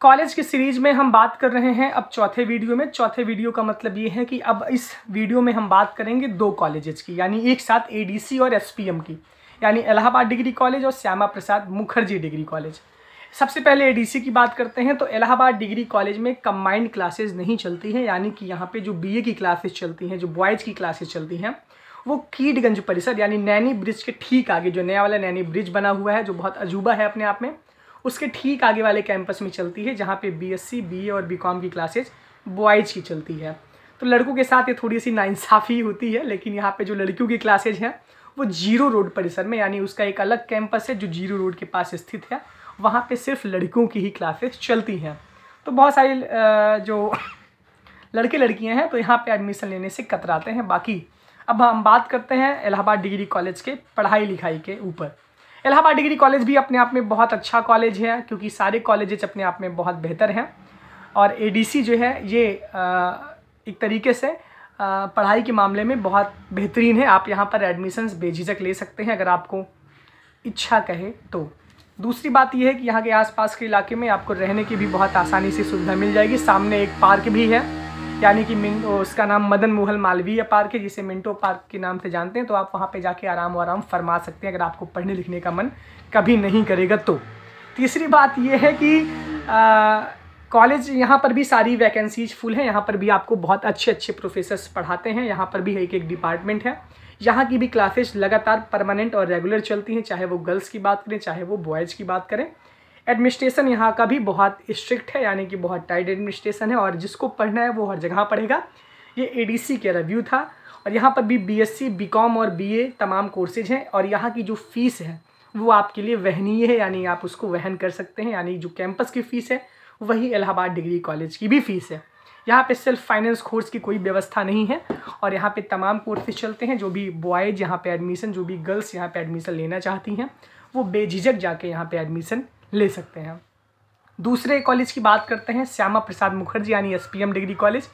college की series में हम बात कर रहे हैं अब चौथे वीडियो में चौथे वीडियो का मतलब ये है कि अब इस वीडियो में हम बात करेंगे दो कॉलेजेस की यानी एक साथ एडीसी और एसपीएम की यानी इलाहाबाद डिग्री कॉलेज और श्यामा प्रसाद मुखर्जी डिग्री कॉलेज सबसे पहले एडीसी की बात करते हैं तो इलाहाबाद डिग्री कॉलेज में कम्बाइंड क्लासेज नहीं चलती हैं यानी कि यहाँ पे जो बीए की क्लासेज चलती हैं जो बॉयज़ की क्लासेज चलती हैं वो कीटगंज परिसर यानी नैनी ब्रिज के ठीक आगे जो नया वाला नैनी ब्रिज बना हुआ है जो बहुत अजूबा है अपने आप में उसके ठीक आगे वाले कैंपस में चलती है जहाँ पे बीएससी बीए और बीकॉम की क्लासेज बॉयज़ की चलती है तो लड़कों के साथ ये थोड़ी सी नाइंसाफ़ी होती है लेकिन यहाँ पे जो लड़कियों की क्लासेज हैं वो जीरो रोड परिसर में यानी उसका एक अलग कैंपस है जो जीरो रोड के पास स्थित है वहाँ पर सिर्फ लड़कियों की ही क्लासेज चलती हैं तो बहुत सारी जो लड़के लड़कियाँ हैं तो यहाँ पर एडमिशन लेने से कतराते हैं बाकी अब हम बात करते हैं इलाहाबाद डिग्री कॉलेज के पढ़ाई लिखाई के ऊपर इलाहाबाद डिग्री कॉलेज भी अपने आप में बहुत अच्छा कॉलेज है क्योंकि सारे कॉलेजेज अपने आप में बहुत बेहतर हैं और ए जो है ये एक तरीके से पढ़ाई के मामले में बहुत बेहतरीन है आप यहाँ पर एडमिशन्स बेझिझक ले सकते हैं अगर आपको इच्छा कहे तो दूसरी बात यह है कि यहाँ के आसपास के इलाके में आपको रहने की भी बहुत आसानी से सुविधा मिल जाएगी सामने एक पार्क भी है यानी कि मिन उसका नाम मदन मोहल मालवीय पार्क है जिसे मिंटो पार्क के नाम से जानते हैं तो आप वहाँ पे जाके आराम आराम फरमा सकते हैं अगर आपको पढ़ने लिखने का मन कभी नहीं करेगा तो तीसरी बात यह है कि कॉलेज यहाँ पर भी सारी वैकेंसीज फुल हैं यहाँ पर भी आपको बहुत अच्छे अच्छे प्रोफेसर्स पढ़ाते हैं यहाँ पर भी एक एक डिपार्टमेंट है यहाँ की भी क्लासेज लगातार परमानेंट और रेगुलर चलती हैं चाहे वो गर्ल्स की बात करें चाहे वो बॉयज़ की बात करें एडमिनिस्ट्रेशन यहाँ का भी बहुत स्ट्रिक्ट है यानी कि बहुत टाइट एडमिनिस्ट्रेशन है और जिसको पढ़ना है वो हर जगह पढ़ेगा ये सी का रिव्यू था और यहाँ पर भी बी बीकॉम और बीए तमाम कोर्सेज हैं और यहाँ की जो फ़ीस है वो आपके लिए वहनीय है यानी आप उसको वहन कर सकते हैं यानी जो कैंपस की फ़ीस है वही इलाहाबाद डिग्री कॉलेज की भी फ़ीस है यहाँ पे सेल्फ फाइनेंस कोर्स की कोई व्यवस्था नहीं है और यहाँ पे तमाम कोर्सेज चलते हैं जो भी बॉयज़ यहाँ पे एडमिशन जो भी गर्ल्स यहाँ पे एडमिशन लेना चाहती हैं वो बेझिझक जाके यहाँ पे एडमिशन ले सकते हैं दूसरे कॉलेज की बात करते हैं श्यामा प्रसाद मुखर्जी यानी एस डिग्री कॉलेज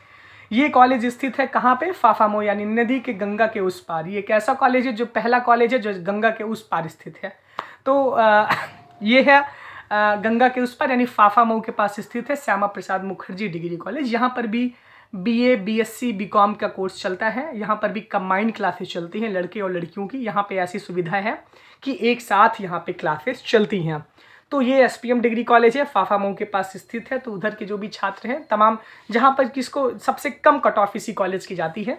ये कॉलेज स्थित है कहाँ पे फाफामो यानी नदी के गंगा के उस पार ये एक ऐसा कॉलेज है जो पहला कॉलेज है जो गंगा के उस पार स्थित है तो आ, ये है आ, गंगा के उस पार यानी फाफामो के पास स्थित है श्यामा प्रसाद मुखर्जी डिग्री कॉलेज यहाँ पर भी B A B S C BCom का कोर्स चलता है यहाँ पर भी कम्बाइंड क्लासेस चलती हैं लड़के और लड़कियों की यहाँ पर ऐसी सुविधा है कि एक साथ यहाँ पर क्लासेस चलती हैं तो ये एस डिग्री कॉलेज है फाफा मऊ के पास स्थित है तो उधर के जो भी छात्र हैं तमाम जहाँ पर किसको सबसे कम कट ऑफ इसी कॉलेज की जाती है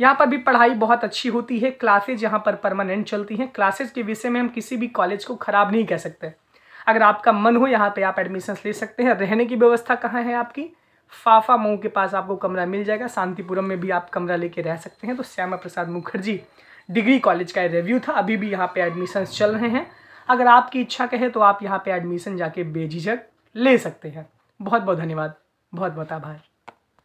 यहाँ पर भी पढ़ाई बहुत अच्छी होती है क्लासेज यहाँ पर परमानेंट चलती हैं क्लासेज के विषय में हम किसी भी कॉलेज को ख़राब नहीं कह सकते अगर आपका मन हो यहाँ पे आप एडमिशन ले सकते हैं रहने की व्यवस्था कहाँ है आपकी फाफा मऊ के पास आपको कमरा मिल जाएगा शांतिपुरम में भी आप कमरा लेके रह सकते हैं तो श्यामा प्रसाद मुखर्जी डिग्री कॉलेज का रिव्यू था अभी भी यहाँ पर एडमिशन्स चल रहे हैं अगर आपकी इच्छा कहे तो आप यहाँ पे एडमिशन जाके बेझिझक ले सकते हैं बहुत बहुत धन्यवाद बहुत बहुत आभार